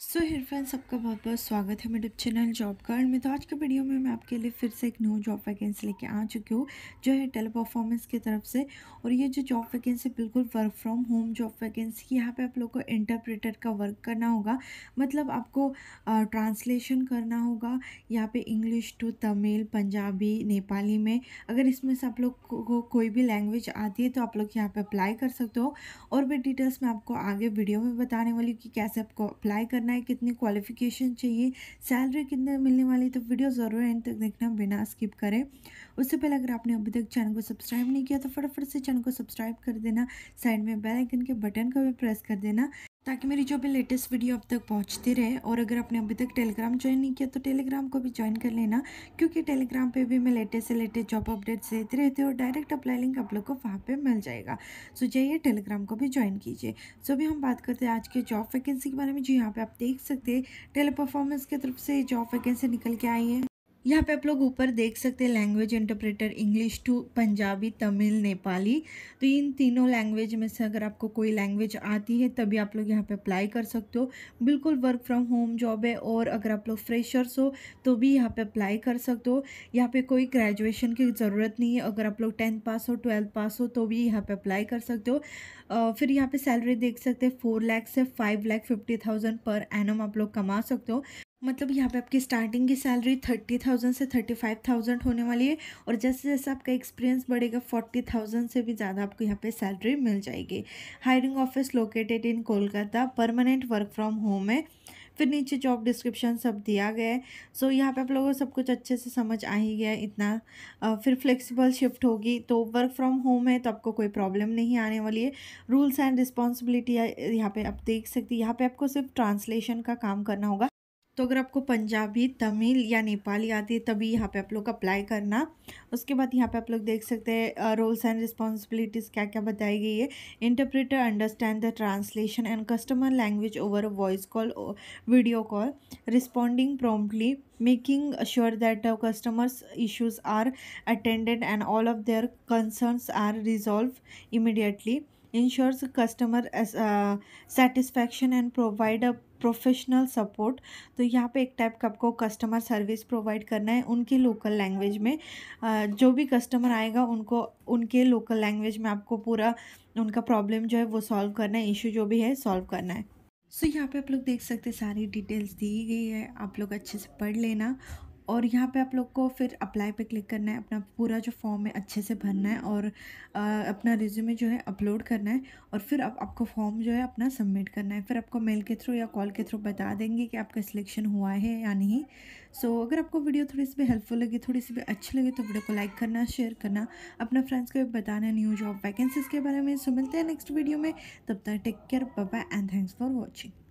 so here friends आपका बहुत बहुत स्वागत है मेरे चैनल जॉब कार्ड में तो आज के वीडियो में मैं आपके लिए फिर से एक न्यू जॉब वैकेंसी लेके आ चुकी हूँ जो है टेली परफॉर्मेंस की तरफ से और ये जो जॉब वैकेंसी बिल्कुल work from home job vacancy यहाँ पे आप लोग को इंटरप्रेटर का वर्क करना होगा मतलब आपको ट्रांसलेशन करना होगा यहाँ पर इंग्लिश टू तमिल पंजाबी नेपाली में अगर इसमें से आप लोग को, को कोई भी लैंग्वेज आती है तो आप लोग यहाँ पर अप्लाई कर सकते हो और भी डिटेल्स मैं आपको आगे वीडियो में बताने वाली हूँ कि कैसे आपको अप्लाई करना करना है कितनी क्वालिफिकेशन चाहिए सैलरी कितने मिलने वाली तो वीडियो ज़रूर एंड तक देखना बिना स्किप करें उससे पहले अगर आपने अभी तक चैनल को सब्सक्राइब नहीं किया तो फटाफट से चैनल को सब्सक्राइब कर देना साइड में बेल आइकन के बटन को भी प्रेस कर देना ताकि मेरी जो भी लेटेस्ट वीडियो अब तक पहुंचती रहे और अगर आपने अभी तक टेलीग्राम ज्वाइन नहीं किया तो टेलीग्राम को भी ज्वाइन कर लेना क्योंकि टेलीग्राम पे भी मैं लेटेस्ट से लेटेस्ट जॉब अपडेट्स देती रहती हूँ और डायरेक्ट अप्लाई लिंक आप लोग को वहाँ पे मिल जाएगा सो जाइए टेलीग्राम को भी ज्वाइन कीजिए सो अभी हम बात करते हैं आज के जॉब वैकेंसी के बारे में जो यहाँ पर आप देख सकते हैं टेली परफॉर्मेंस की तरफ से जॉब वैकेंसी निकल के आई है यहाँ पे आप लोग ऊपर देख सकते हैं language interpreter English to Punjabi Tamil Nepali तो इन तीनों लैंग्वेज में से अगर आपको कोई लैंग्वेज आती है तभी आप लोग यहाँ पे अप्लाई कर सकते हो बिल्कुल वर्क फ्रॉम होम जॉब है और अगर आप लोग फ्रेशर्स हो तो भी यहाँ पे अप्लाई कर सकते हो यहाँ पे कोई ग्रेजुएशन की ज़रूरत नहीं है अगर आप लोग टेंथ पास हो ट्वेल्थ पास हो तो भी यहाँ पर अप्लाई कर सकते हो फिर यहाँ पर सैलरी देख सकते हैं फोर लैख से five lakh fifty thousand per annum आप लोग कमा सकते हो मतलब यहाँ पे आपकी स्टार्टिंग की सैलरी थर्टी थाउजेंड से थर्टी फाइव थाउजेंड होने वाली है और जैसे जैसे आपका एक्सपीरियंस बढ़ेगा फोर्टी थाउजेंड से भी ज़्यादा आपको यहाँ पे सैलरी मिल जाएगी hiring office located in Kolkata permanent work from home है फिर नीचे जॉब डिस्क्रिप्शन सब दिया गया है सो so, यहाँ पे आप लोगों को सब कुछ अच्छे से समझ आ ही गया इतना आ, फिर फ्लेक्सिबल शिफ्ट होगी तो वर्क फ्रॉम होम है तो आपको कोई प्रॉब्लम नहीं आने वाली है रूल्स एंड रिस्पॉन्सिबिलिटी यहाँ पे आप देख सकते हैं यहाँ पे आपको सिर्फ ट्रांसलेशन का काम करना होगा तो अगर आपको पंजाबी तमिल या नेपाली आती है तभी यहाँ पे आप लोग अप्लाई करना उसके बाद यहाँ पे आप लोग देख सकते हैं रोल्स एंड रिस्पॉन्सिबिलिटीज़ क्या क्या बताई गई है interpreter understand the translation and customer language over voice call video call responding promptly making sure that customers issues are attended and all of their concerns are resolve immediately ensures customer satisfaction and provide a professional support तो यहाँ पे एक type का आपको customer service provide करना है उनके local language में जो भी कस्टमर आएगा उनको उनके लोकल लैंग्वेज में आपको पूरा उनका प्रॉब्लम जो है वो सॉल्व करना है इशू जो भी है सॉल्व करना है सो so, यहाँ पे आप लोग देख सकते सारी डिटेल्स दी गई है आप लोग अच्छे से पढ़ लेना और यहाँ पे आप लोग को फिर अप्लाई पे क्लिक करना है अपना पूरा जो फॉर्म है अच्छे से भरना है और आ, अपना रिज्यूमे जो है अपलोड करना है और फिर आप, आपको फॉर्म जो है अपना सबमिट करना है फिर आपको मेल के थ्रू या कॉल के थ्रू बता देंगे कि आपका सिलेक्शन हुआ है या नहीं सो so, अगर आपको वीडियो थोड़ी सी भी हेल्पफुल लगी थोड़ी सी भी अच्छी लगी तो वीडियो को लाइक करना शेयर करना अपने फ्रेंड्स को भी बताना न्यू जॉब वैकेंसीज़ के बारे में सो मिलते हैं नेक्स्ट वीडियो में तब तक take care bye and thanks for watching